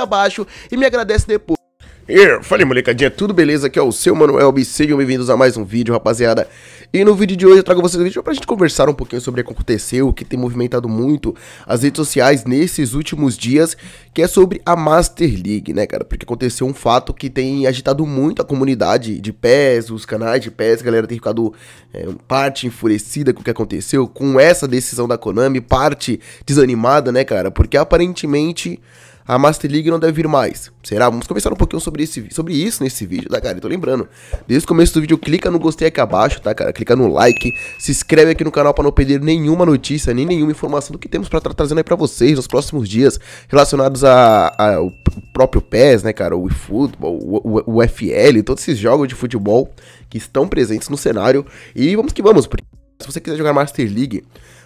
abaixo e me agradece depois. Yeah, falei molecadinha, tudo beleza? Aqui é o seu Manuel B. Sejam bem-vindos a mais um vídeo, rapaziada. E no vídeo de hoje eu trago vocês um vídeo pra gente conversar um pouquinho sobre o que aconteceu, o que tem movimentado muito as redes sociais nesses últimos dias, que é sobre a Master League, né, cara? Porque aconteceu um fato que tem agitado muito a comunidade de pés, os canais de PES, a galera tem ficado é, parte enfurecida com o que aconteceu, com essa decisão da Konami, parte desanimada, né, cara? Porque aparentemente a Master League não deve vir mais. Será? Vamos conversar um pouquinho sobre, esse, sobre isso nesse vídeo, tá, cara? Eu tô lembrando, desde o começo do vídeo, clica no gostei aqui abaixo, tá, cara? Clica no like, se inscreve aqui no canal pra não perder nenhuma notícia, nem nenhuma informação do que temos pra estar trazendo aí pra vocês nos próximos dias, relacionados ao próprio PES, né, cara? O eFootball, o, UFL, o FL, todos esses jogos de futebol que estão presentes no cenário. E vamos que vamos, se você quiser jogar Master League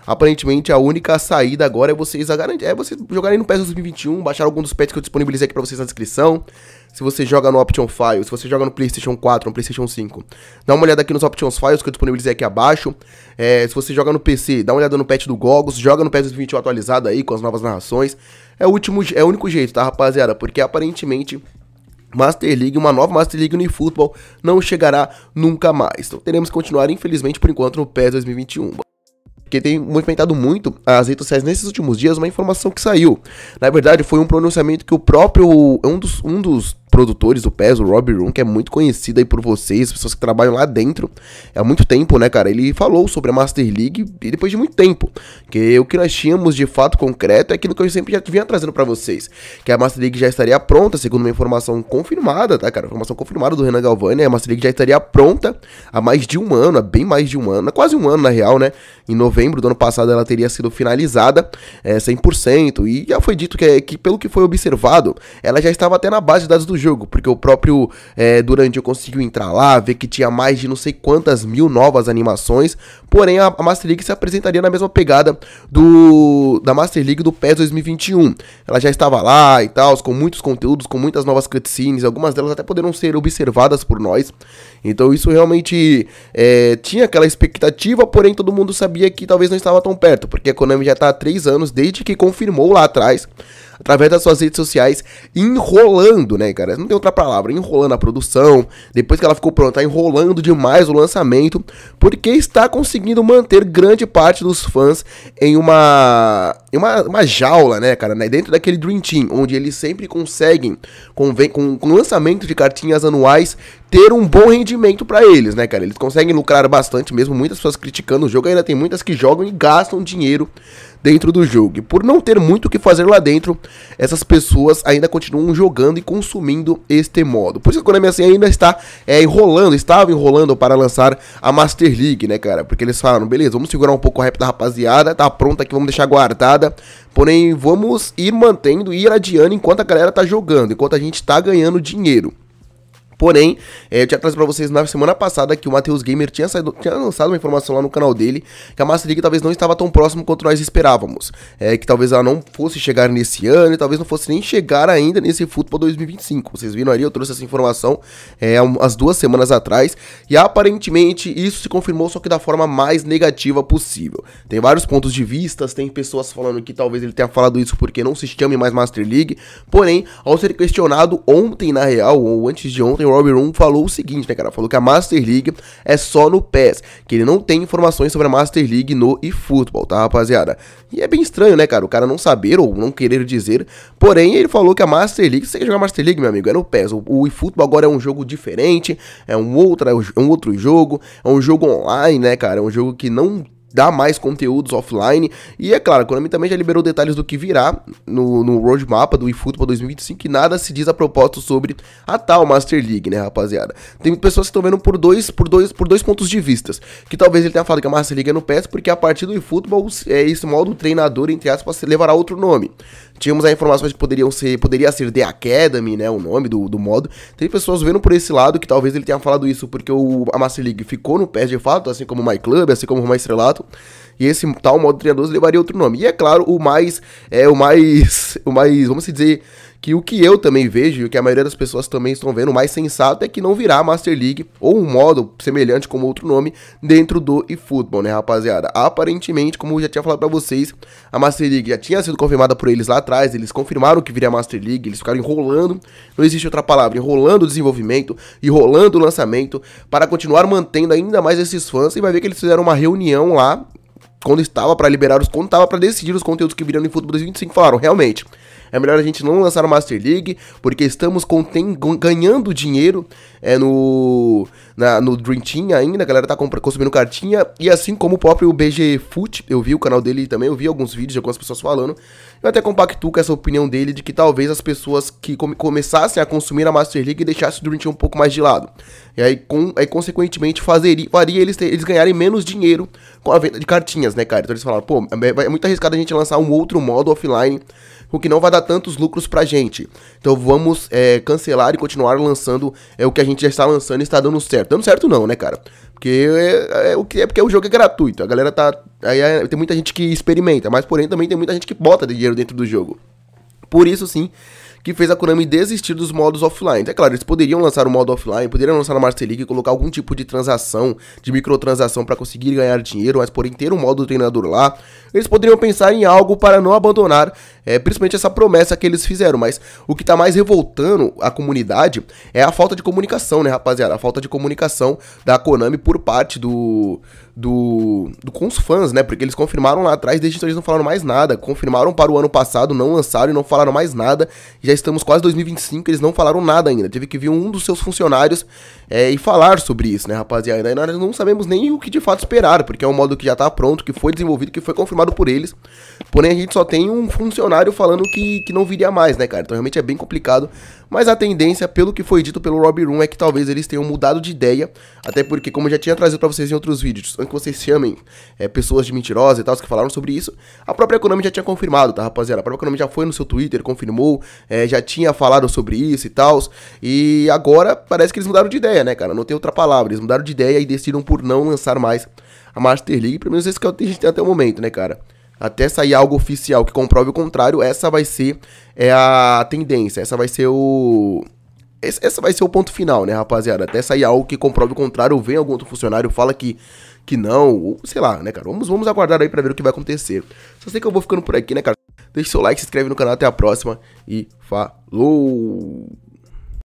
Aparentemente, a única saída agora é vocês a garantir, é vocês jogarem no PES 2021, baixar algum dos pets que eu disponibilizei aqui pra vocês na descrição. Se você joga no Option Files, se você joga no PlayStation 4, no PlayStation 5, dá uma olhada aqui nos Options Files que eu disponibilizei aqui abaixo. É, se você joga no PC, dá uma olhada no patch do Gogos, joga no PES 2021 atualizado aí com as novas narrações. É o, último, é o único jeito, tá, rapaziada? Porque aparentemente Master League, uma nova Master League no futebol não chegará nunca mais. Então teremos que continuar, infelizmente, por enquanto, no PES 2021 porque tem movimentado muito as redes sociais nesses últimos dias uma informação que saiu. Na verdade, foi um pronunciamento que o próprio. Um dos, um dos produtores do PES, o Rob Room, que é muito conhecido aí por vocês, pessoas que trabalham lá dentro há muito tempo, né, cara? Ele falou sobre a Master League e depois de muito tempo. Que o que nós tínhamos de fato concreto é aquilo que eu sempre já vinha trazendo para vocês. Que a Master League já estaria pronta, segundo uma informação confirmada, tá, cara? Informação confirmada do Renan Galvani, a Master League já estaria pronta há mais de um ano, há bem mais de um ano, há quase um ano na real, né? Em novembro do ano passado ela teria sido finalizada é, eh, 100%. E já foi dito que, que, pelo que foi observado, ela já estava até na base de dados do jogo, porque o próprio é, Durante conseguiu entrar lá, ver que tinha mais de não sei quantas mil novas animações, porém a, a Master League se apresentaria na mesma pegada do da Master League do PES 2021. Ela já estava lá e tal, com muitos conteúdos, com muitas novas cutscenes, algumas delas até poderão ser observadas por nós. Então isso realmente é, tinha aquela expectativa, porém todo mundo sabia que talvez não estava tão perto, porque a Konami já está há três anos desde que confirmou lá atrás através das suas redes sociais, enrolando, né, cara? Não tem outra palavra, enrolando a produção, depois que ela ficou pronta, tá enrolando demais o lançamento, porque está conseguindo manter grande parte dos fãs em uma uma, uma jaula, né, cara, né, dentro daquele Dream Team, onde eles sempre conseguem, com, com, com lançamento de cartinhas anuais, ter um bom rendimento para eles, né, cara? Eles conseguem lucrar bastante, mesmo muitas pessoas criticando o jogo, ainda tem muitas que jogam e gastam dinheiro dentro do jogo. E por não ter muito o que fazer lá dentro, essas pessoas ainda continuam jogando e consumindo este modo. Por isso que a Konami assim ainda está é, enrolando, estava enrolando para lançar a Master League, né, cara? Porque eles falaram, beleza, vamos segurar um pouco o rap da rapaziada, tá pronta aqui, vamos deixar guardada Porém, vamos ir mantendo, ir adiando enquanto a galera tá jogando, enquanto a gente tá ganhando dinheiro. Porém, eh, eu tinha trazido pra vocês na semana passada que o Matheus Gamer tinha, saído, tinha lançado uma informação lá no canal dele que a Master League talvez não estava tão próximo quanto nós esperávamos. É, que talvez ela não fosse chegar nesse ano e talvez não fosse nem chegar ainda nesse futebol 2025. Vocês viram ali, eu trouxe essa informação é, eh, umas duas semanas atrás e aparentemente isso se confirmou, só que da forma mais negativa possível. Tem vários pontos de vista, tem pessoas falando que talvez ele tenha falado isso porque não se chame mais Master League. Porém, ao ser questionado ontem, na real, ou antes de ontem, o Robbie Room falou o seguinte, né, cara? Falou que a Master League é só no PES, que ele não tem informações sobre a Master League no eFootball, tá, rapaziada? E é bem estranho, né, cara? O cara não saber ou não querer dizer. Porém, ele falou que a Master League, você quer jogar Master League, meu amigo, é no PES. O, o eFootball agora é um jogo diferente, é um, outro, é um outro jogo, é um jogo online, né, cara? É um jogo que não dar mais conteúdos offline. E é claro, a Konami também já liberou detalhes do que virá no, no roadmap do eFootball 2025 e nada se diz a propósito sobre a tal Master League, né, rapaziada? Tem pessoas que estão vendo por dois, por, dois, por dois pontos de vistas. Que talvez ele tenha falado que a Master League é no PES porque a partir do eFootball é esse modo treinador, entre aspas, levará outro nome. Tínhamos a informações que poderiam ser, poderia ser The Academy, né, o nome do, do modo. Tem pessoas vendo por esse lado que talvez ele tenha falado isso porque o, a Master League ficou no PES de fato, assim como o My Club, assim como o My Estrelato. E esse tal modo treinador levaria outro nome. E é claro, o mais é o mais o mais, vamos dizer, que o que eu também vejo e o que a maioria das pessoas também estão vendo mais sensato é que não virá a Master League ou um modo semelhante como outro nome dentro do eFootball, né, rapaziada? Aparentemente, como eu já tinha falado para vocês, a Master League já tinha sido confirmada por eles lá atrás, eles confirmaram que viria a Master League, eles ficaram enrolando, não existe outra palavra, enrolando o desenvolvimento, enrolando o lançamento para continuar mantendo ainda mais esses fãs e vai ver que eles fizeram uma reunião lá quando estava para liberar os quando estava para decidir os conteúdos que viriam em Futebol 2025, falaram realmente é melhor a gente não lançar a Master League, porque estamos contém, ganhando dinheiro é, no, na, no Dream Team ainda, a galera tá consumindo cartinha, e assim como o próprio BG Foot, eu vi o canal dele também, eu vi alguns vídeos de algumas pessoas falando, eu até compactuo com essa opinião dele de que talvez as pessoas que come, começassem a consumir a Master League deixassem o Dream Team um pouco mais de lado, e aí, com, aí consequentemente fazeria, faria eles, ter, eles ganharem menos dinheiro com a venda de cartinhas, né, cara? Então eles falaram, pô, é, é, muito arriscado a gente lançar um outro modo offline o que não vai dar tantos lucros pra gente. Então vamos é, cancelar e continuar lançando é, o que a gente já está lançando e está dando certo. Dando certo não, né, cara? Porque é, é, é o que é porque o jogo é gratuito. A galera tá. Aí é, tem muita gente que experimenta, mas porém também tem muita gente que bota dinheiro dentro do jogo. Por isso sim, que fez a Konami desistir dos modos offline. É claro, eles poderiam lançar o um modo offline, poderiam lançar na Master League e colocar algum tipo de transação, de microtransação para conseguir ganhar dinheiro, mas porém ter um modo treinador lá, eles poderiam pensar em algo para não abandonar, é, principalmente essa promessa que eles fizeram. Mas o que está mais revoltando a comunidade é a falta de comunicação, né, rapaziada? A falta de comunicação da Konami por parte do do, do com os fãs, né? Porque eles confirmaram lá atrás, desde então eles não falaram mais nada. Confirmaram para o ano passado, não lançaram e não falaram mais nada. Já estamos quase 2025, eles não falaram nada ainda. Teve que vir um dos seus funcionários é, e falar sobre isso, né, rapaziada? E nós não sabemos nem o que de fato esperar, porque é um modo que já está pronto, que foi desenvolvido, que foi confirmado por eles. Porém, a gente só tem um funcionário falando que, que não viria mais, né, cara? Então realmente é bem complicado mas a tendência, pelo que foi dito pelo Rob Room, é que talvez eles tenham mudado de ideia. Até porque, como eu já tinha trazido para vocês em outros vídeos, antes que vocês chamem é, pessoas de mentirosas e tal, que falaram sobre isso, a própria Konami já tinha confirmado, tá, rapaziada? A própria Konami já foi no seu Twitter, confirmou, é, já tinha falado sobre isso e tal. E agora parece que eles mudaram de ideia, né, cara? Não tem outra palavra. Eles mudaram de ideia e decidiram por não lançar mais a Master League. Pelo menos esse que a gente tem até o momento, né, cara? até sair algo oficial que comprove o contrário, essa vai ser é, a tendência, essa vai ser o. Esse, esse vai ser o ponto final, né, rapaziada? Até sair algo que comprove o contrário, vem algum outro funcionário, fala que, que não, ou sei lá, né, cara? Vamos, vamos aguardar aí pra ver o que vai acontecer. Só sei que eu vou ficando por aqui, né, cara? Deixe seu like, se inscreve no canal, até a próxima e falou!